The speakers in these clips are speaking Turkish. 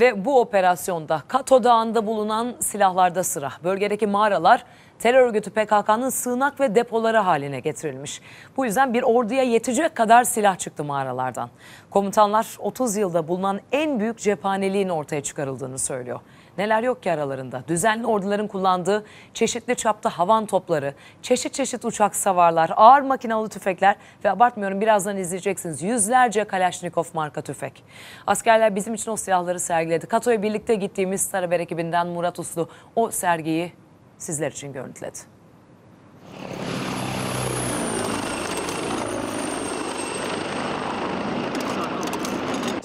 ve bu operasyonda Kato Dağı'nda bulunan silahlarda sıra. Bölgedeki mağaralar terör örgütü PKK'nın sığınak ve depoları haline getirilmiş. Bu yüzden bir orduya yetecek kadar silah çıktı mağaralardan. Komutanlar 30 yılda bulunan en büyük cephaneliğin ortaya çıkarıldığını söylüyor. Neler yok ki aralarında? Düzenli orduların kullandığı çeşitli çapta havan topları, çeşit çeşit uçak savarlar, ağır makinalı tüfekler ve abartmıyorum birazdan izleyeceksiniz yüzlerce Kalashnikov marka tüfek. Askerler bizim için o silahları sergiledi. Kato'ya birlikte gittiğimiz Taraber ekibinden Murat Uslu o sergiyi sizler için görüntüledi.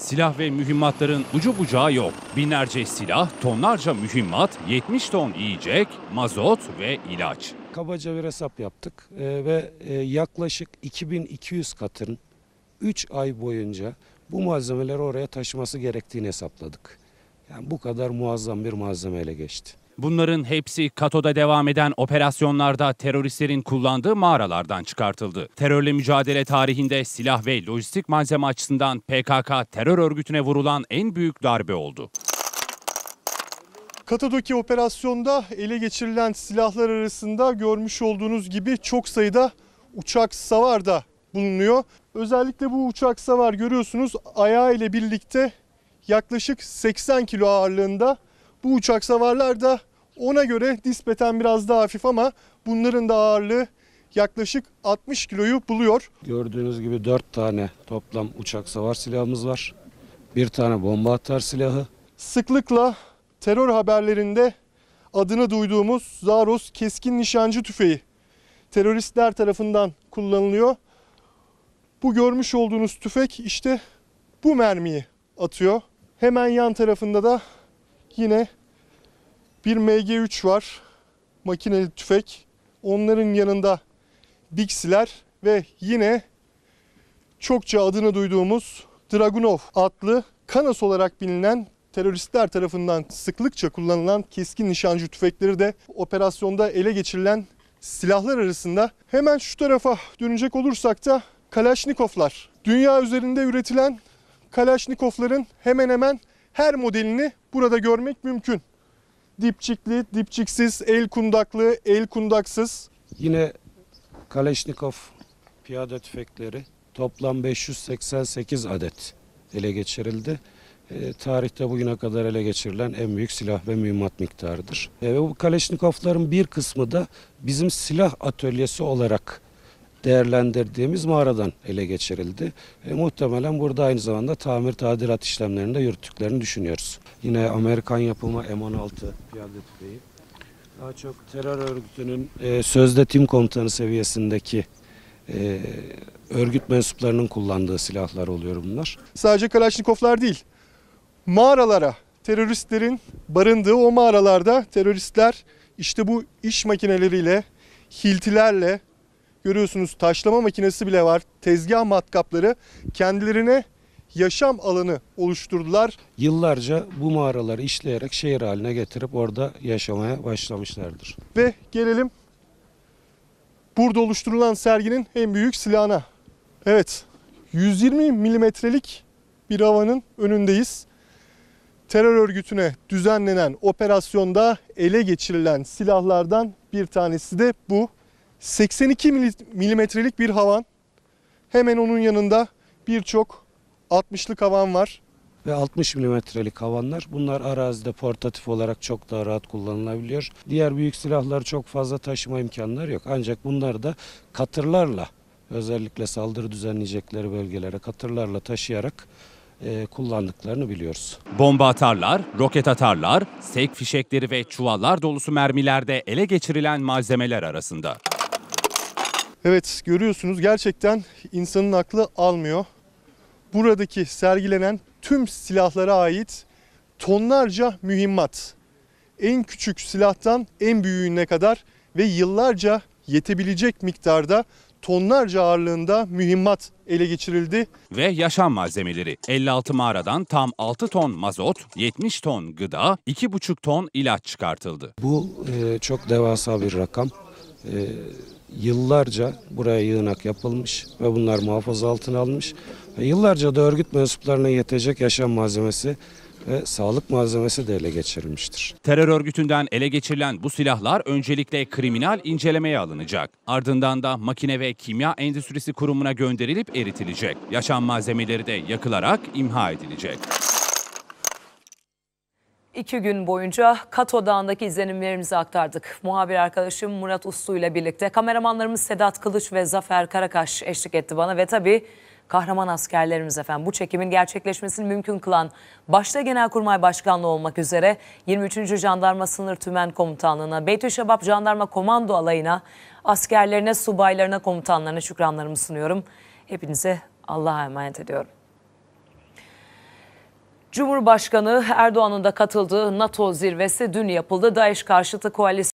silah ve mühimmatların ucu bucağı yok. Binlerce silah, tonlarca mühimmat, 70 ton yiyecek, mazot ve ilaç. Kabaca bir hesap yaptık ee, ve e, yaklaşık 2200 katın 3 ay boyunca bu malzemeleri oraya taşıması gerektiğini hesapladık. Yani bu kadar muazzam bir malzemeyle geçti. Bunların hepsi Kato'da devam eden operasyonlarda teröristlerin kullandığı mağaralardan çıkartıldı. Terörle mücadele tarihinde silah ve lojistik malzeme açısından PKK terör örgütüne vurulan en büyük darbe oldu. Kato'daki operasyonda ele geçirilen silahlar arasında görmüş olduğunuz gibi çok sayıda uçak savar da bulunuyor. Özellikle bu uçak savar görüyorsunuz ayağı ile birlikte yaklaşık 80 kilo ağırlığında. Bu uçak savarlar da ona göre nispeten biraz daha hafif ama bunların da ağırlığı yaklaşık 60 kiloyu buluyor. Gördüğünüz gibi 4 tane toplam uçak savar silahımız var. Bir tane bomba atar silahı. Sıklıkla terör haberlerinde adını duyduğumuz Zaros keskin nişancı tüfeği teröristler tarafından kullanılıyor. Bu görmüş olduğunuz tüfek işte bu mermiyi atıyor. Hemen yan tarafında da yine bir MG3 var. Makineli tüfek. Onların yanında Dixiler ve yine çokça adını duyduğumuz Dragunov adlı Kanas olarak bilinen teröristler tarafından sıklıkça kullanılan keskin nişancı tüfekleri de operasyonda ele geçirilen silahlar arasında. Hemen şu tarafa dönecek olursak da Kalashnikovlar. Dünya üzerinde üretilen Kalashnikovların hemen hemen her modelini burada görmek mümkün dipçikli, dipçiksiz, el kundaklı, el kundaksız. Yine Kaleşnikov piyade tüfekleri toplam 588 adet ele geçirildi. E, tarihte bugüne kadar ele geçirilen en büyük silah ve mühimmat miktarıdır. E, bu Kaleşnikovların bir kısmı da bizim silah atölyesi olarak değerlendirdiğimiz mağaradan ele geçirildi. E, muhtemelen burada aynı zamanda tamir tadilat işlemlerinde yürüttüklerini düşünüyoruz. Yine Amerikan yapımı M16 piyade tüfeği. Daha çok terör örgütünün e, sözde tim komutanı seviyesindeki e, örgüt mensuplarının kullandığı silahlar oluyor bunlar. Sadece Kalaşnikovlar değil, mağaralara, teröristlerin barındığı o mağaralarda teröristler işte bu iş makineleriyle, hiltilerle, Görüyorsunuz taşlama makinesi bile var. Tezgah matkapları kendilerine yaşam alanı oluşturdular. Yıllarca bu mağaraları işleyerek şehir haline getirip orada yaşamaya başlamışlardır. Ve gelelim burada oluşturulan serginin en büyük silahına. Evet 120 milimetrelik bir havanın önündeyiz. Terör örgütüne düzenlenen operasyonda ele geçirilen silahlardan bir tanesi de bu. 82 milimetrelik bir havan. Hemen onun yanında birçok 60'lık havan var. Ve 60 milimetrelik havanlar bunlar arazide portatif olarak çok daha rahat kullanılabiliyor. Diğer büyük silahlar çok fazla taşıma imkanları yok. Ancak bunlar da katırlarla özellikle saldırı düzenleyecekleri bölgelere katırlarla taşıyarak e, kullandıklarını biliyoruz. Bomba atarlar, roket atarlar, sek fişekleri ve çuvallar dolusu mermilerde ele geçirilen malzemeler arasında. Evet görüyorsunuz gerçekten insanın aklı almıyor. Buradaki sergilenen tüm silahlara ait tonlarca mühimmat. En küçük silahtan en büyüğüne kadar ve yıllarca yetebilecek miktarda tonlarca ağırlığında mühimmat ele geçirildi. Ve yaşam malzemeleri 56 mağaradan tam 6 ton mazot, 70 ton gıda, 2,5 ton ilaç çıkartıldı. Bu e, çok devasa bir rakam e, yıllarca buraya yığınak yapılmış ve bunlar muhafaza altına alınmış. Ve yıllarca da örgüt mensuplarına yetecek yaşam malzemesi ve sağlık malzemesi de ele geçirilmiştir. Terör örgütünden ele geçirilen bu silahlar öncelikle kriminal incelemeye alınacak. Ardından da makine ve kimya endüstrisi kurumuna gönderilip eritilecek. Yaşam malzemeleri de yakılarak imha edilecek. İki gün boyunca Kato Dağı'ndaki izlenimlerimizi aktardık. Muhabir arkadaşım Murat Uslu ile birlikte kameramanlarımız Sedat Kılıç ve Zafer Karakaş eşlik etti bana ve tabii kahraman askerlerimiz efendim bu çekimin gerçekleşmesini mümkün kılan başta Genelkurmay Başkanlığı olmak üzere 23. Jandarma Sınır Tümen Komutanlığı'na, Beytüşşebap Jandarma Komando Alayı'na, askerlerine, subaylarına, komutanlarına şükranlarımı sunuyorum. Hepinize Allah'a emanet ediyorum. Cumhurbaşkanı Erdoğan'ın da katıldığı NATO zirvesi dün yapıldı. DAEŞ karşıtı koalisyon